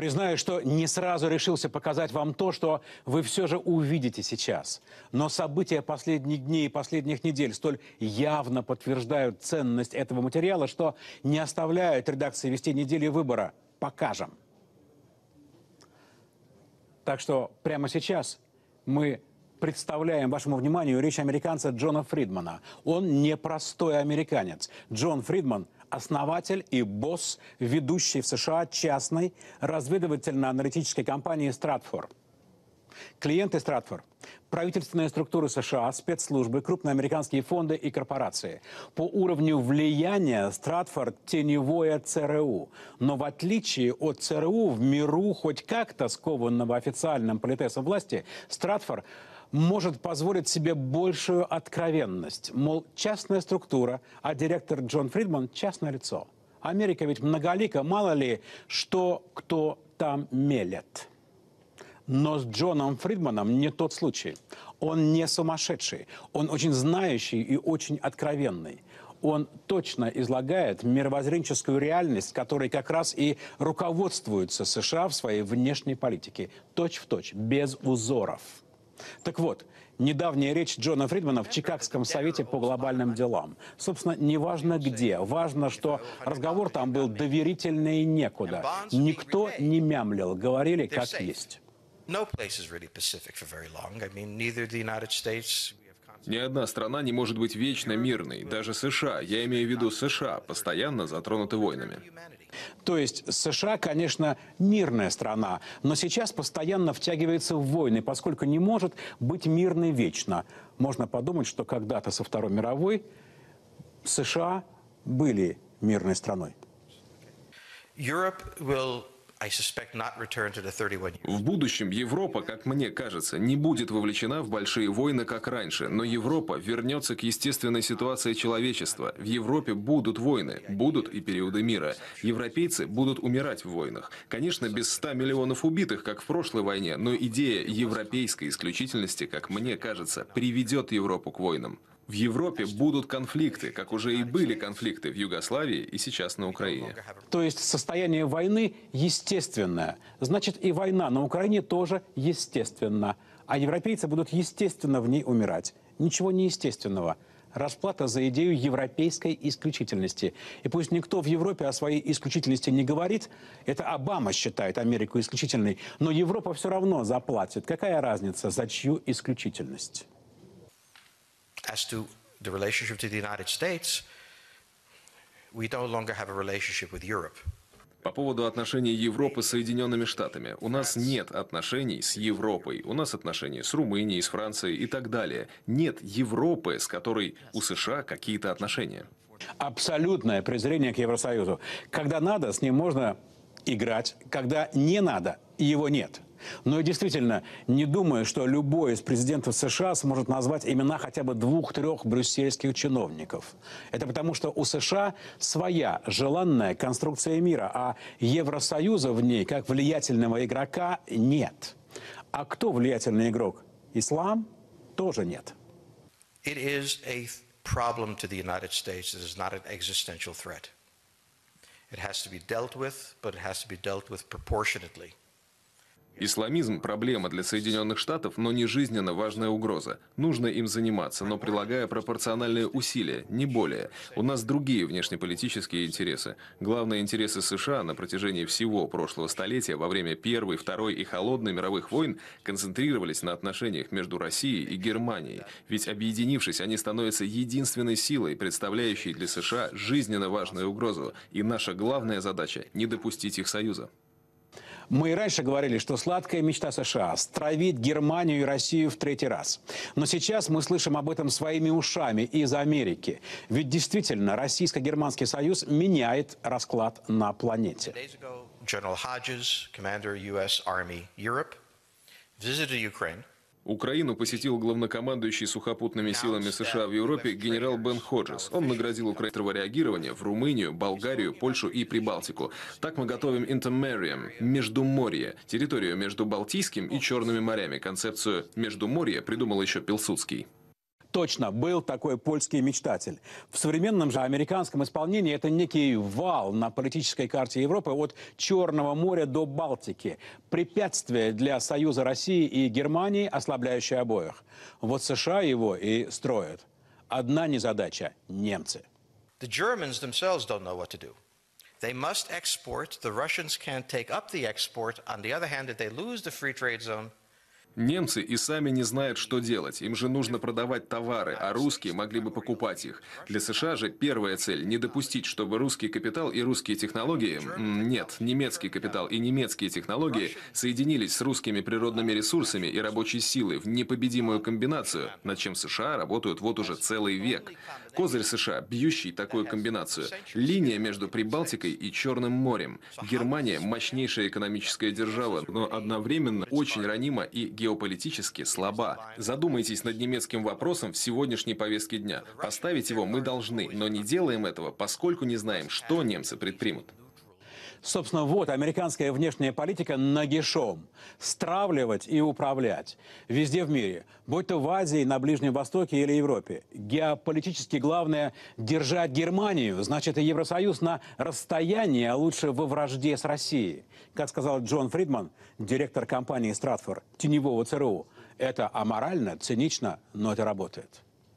Признаю, что не сразу решился показать вам то, что вы все же увидите сейчас. Но события последних дней и последних недель столь явно подтверждают ценность этого материала, что не оставляют редакции вести недели выбора. Покажем. Так что прямо сейчас мы представляем вашему вниманию речь американца Джона Фридмана. Он не простой американец. Джон Фридман – основатель и босс ведущей в США частной разведывательно-аналитической компании «Стратфорд». Клиенты Стратфорд. Правительственные структуры США, спецслужбы, крупные американские фонды и корпорации. По уровню влияния Стратфорд – теневое ЦРУ. Но в отличие от ЦРУ, в миру хоть как-то скованного официальным политесом власти, Стратфорд может позволить себе большую откровенность. Мол, частная структура, а директор Джон Фридман – частное лицо. Америка ведь многолика, мало ли, что кто там мелет. Но с Джоном Фридманом не тот случай. Он не сумасшедший. Он очень знающий и очень откровенный он точно излагает мировоззренческую реальность, которой как раз и руководствуются США в своей внешней политике. Точь в точь, без узоров. Так вот, недавняя речь Джона Фридмана в Чикагском совете по глобальным делам. Собственно, неважно где, важно, что разговор там был доверительный и некуда. Никто не мямлил, говорили как есть. No place is really Pacific for very long. I mean, neither the United States ни одна страна не может быть вечно мирной, даже США, я имею в виду США, постоянно затронуты войнами. То есть США, конечно, мирная страна, но сейчас постоянно втягивается в войны, поскольку не может быть мирной вечно. Можно подумать, что когда-то со Второй мировой США были мирной страной. Europe will в будущем Европа, как мне кажется, не будет вовлечена в большие войны, как раньше, но Европа вернется к естественной ситуации человечества. В Европе будут войны, будут и периоды мира. Европейцы будут умирать в войнах. Конечно, без 100 миллионов убитых, как в прошлой войне, но идея европейской исключительности, как мне кажется, приведет Европу к войнам. В Европе будут конфликты, как уже и были конфликты в Югославии и сейчас на Украине. То есть состояние войны естественное. Значит, и война на Украине тоже естественна. А европейцы будут естественно в ней умирать. Ничего неестественного расплата за идею европейской исключительности. И пусть никто в Европе о своей исключительности не говорит, это Обама считает Америку исключительной, но Европа все равно заплатит. Какая разница, за чью исключительность? As to the relationship to the United States, we no longer have a relationship with Europe. По поводу отношений Европы с Соединенными Штатами. У нас нет отношений с Европой. У нас отношения с Румынией, с Францией и так далее. Нет Европы, с которой у США какие-то отношения. Абсолютное презрение к Евросоюзу. Когда надо, с ним можно играть. Когда не надо, его нет. Но я действительно не думаю, что любой из президентов США сможет назвать имена хотя бы двух-трех брюссельских чиновников. Это потому, что у США своя желанная конструкция мира, а Евросоюза в ней как влиятельного игрока нет. А кто влиятельный игрок? Ислам? Тоже нет. It is a problem to the United States. It is not an existential threat. It has to be dealt with, but it has to be dealt with proportionately. Исламизм – проблема для Соединенных Штатов, но не жизненно важная угроза. Нужно им заниматься, но прилагая пропорциональные усилия, не более. У нас другие внешнеполитические интересы. Главные интересы США на протяжении всего прошлого столетия во время Первой, Второй и Холодной мировых войн концентрировались на отношениях между Россией и Германией. Ведь объединившись, они становятся единственной силой, представляющей для США жизненно важную угрозу. И наша главная задача – не допустить их союза. Мы и раньше говорили, что сладкая мечта США – стравить Германию и Россию в третий раз. Но сейчас мы слышим об этом своими ушами из Америки. Ведь действительно, Российско-Германский союз меняет расклад на планете. General Hodges, commander U.S. Army Europe, visited Ukraine – Украину посетил главнокомандующий сухопутными силами США в Европе генерал Бен Ходжес. Он наградил Украину реагирования в Румынию, Болгарию, Польшу и Прибалтику. Так мы готовим Intermarium, Междуморье, территорию между Балтийским и Черными морями. Концепцию Междуморье придумал еще Пилсудский. Точно, был такой польский мечтатель. В современном же американском исполнении это некий вал на политической карте Европы от Черного моря до Балтики. Препятствие для союза России и Германии, ослабляющее обоих. Вот США его и строят. Одна незадача – немцы. They must export. The Russians can't take up the export. On the other hand, if they lose the free trade zone – Немцы и сами не знают, что делать. Им же нужно продавать товары, а русские могли бы покупать их. Для США же первая цель – не допустить, чтобы русский капитал и русские технологии, нет, немецкий капитал и немецкие технологии соединились с русскими природными ресурсами и рабочей силой в непобедимую комбинацию, над чем США работают вот уже целый век. Козырь США, бьющий такую комбинацию. Линия между Прибалтикой и Черным морем. Германия – мощнейшая экономическая держава, но одновременно очень ранима и геополитически слаба. Задумайтесь над немецким вопросом в сегодняшней повестке дня. Поставить его мы должны, но не делаем этого, поскольку не знаем, что немцы предпримут. Собственно, вот американская внешняя политика нагишом. Стравливать и управлять. Везде в мире. Будь то в Азии, на Ближнем Востоке или Европе. Геополитически главное держать Германию, значит и Евросоюз на расстоянии, а лучше во вражде с Россией. Как сказал Джон Фридман, директор компании «Стратфорд», теневого ЦРУ, это аморально, цинично, но это работает.